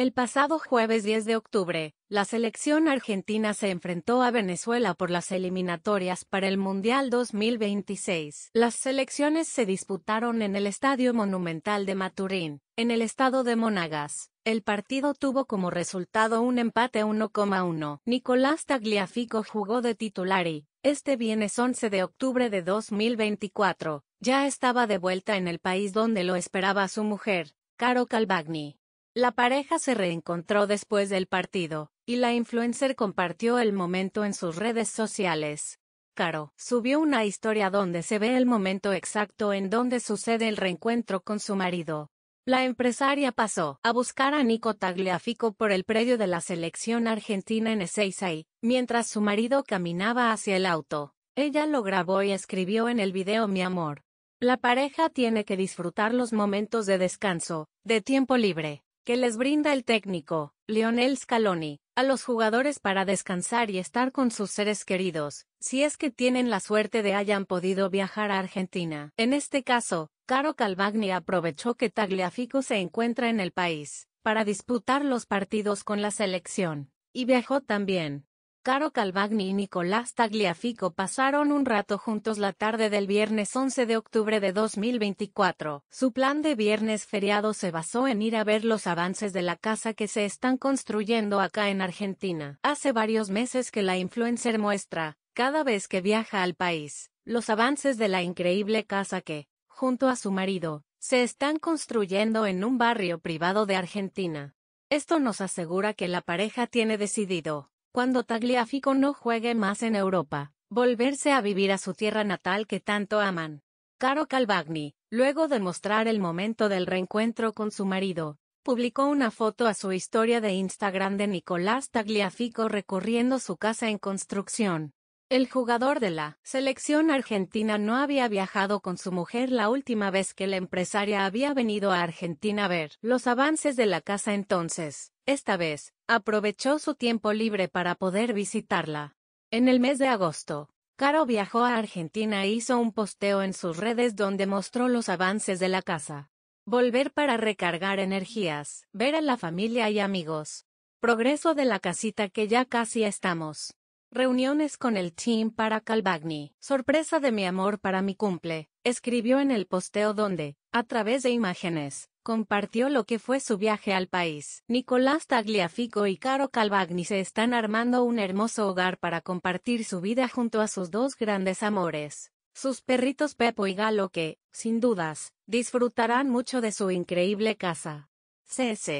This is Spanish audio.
El pasado jueves 10 de octubre, la selección argentina se enfrentó a Venezuela por las eliminatorias para el Mundial 2026. Las selecciones se disputaron en el Estadio Monumental de Maturín, en el estado de Monagas. El partido tuvo como resultado un empate 1,1. Nicolás Tagliafico jugó de titular y, este viernes 11 de octubre de 2024, ya estaba de vuelta en el país donde lo esperaba su mujer, Caro Calvagni. La pareja se reencontró después del partido, y la influencer compartió el momento en sus redes sociales. Caro subió una historia donde se ve el momento exacto en donde sucede el reencuentro con su marido. La empresaria pasó a buscar a Nico Tagliafico por el predio de la selección argentina en Ezeiza mientras su marido caminaba hacia el auto, ella lo grabó y escribió en el video Mi amor. La pareja tiene que disfrutar los momentos de descanso, de tiempo libre, que les brinda el técnico, Lionel Scaloni, a los jugadores para descansar y estar con sus seres queridos, si es que tienen la suerte de hayan podido viajar a Argentina. En este caso, Caro Calvagni aprovechó que Tagliafico se encuentra en el país, para disputar los partidos con la selección, y viajó también, Caro Calvagni y Nicolás Tagliafico pasaron un rato juntos la tarde del viernes 11 de octubre de 2024. Su plan de viernes feriado se basó en ir a ver los avances de la casa que se están construyendo acá en Argentina. Hace varios meses que la influencer muestra, cada vez que viaja al país, los avances de la increíble casa que, junto a su marido, se están construyendo en un barrio privado de Argentina. Esto nos asegura que la pareja tiene decidido cuando Tagliafico no juegue más en Europa, volverse a vivir a su tierra natal que tanto aman. Caro Calvagni, luego de mostrar el momento del reencuentro con su marido, publicó una foto a su historia de Instagram de Nicolás Tagliafico recorriendo su casa en construcción. El jugador de la selección argentina no había viajado con su mujer la última vez que la empresaria había venido a Argentina a ver los avances de la casa entonces, esta vez, aprovechó su tiempo libre para poder visitarla. En el mes de agosto, Caro viajó a Argentina e hizo un posteo en sus redes donde mostró los avances de la casa. Volver para recargar energías, ver a la familia y amigos. Progreso de la casita que ya casi estamos. Reuniones con el team para Calvagni. Sorpresa de mi amor para mi cumple, escribió en el posteo donde, a través de imágenes, compartió lo que fue su viaje al país. Nicolás Tagliafico y Caro Calvagni se están armando un hermoso hogar para compartir su vida junto a sus dos grandes amores, sus perritos Pepo y Galo que, sin dudas, disfrutarán mucho de su increíble casa. CS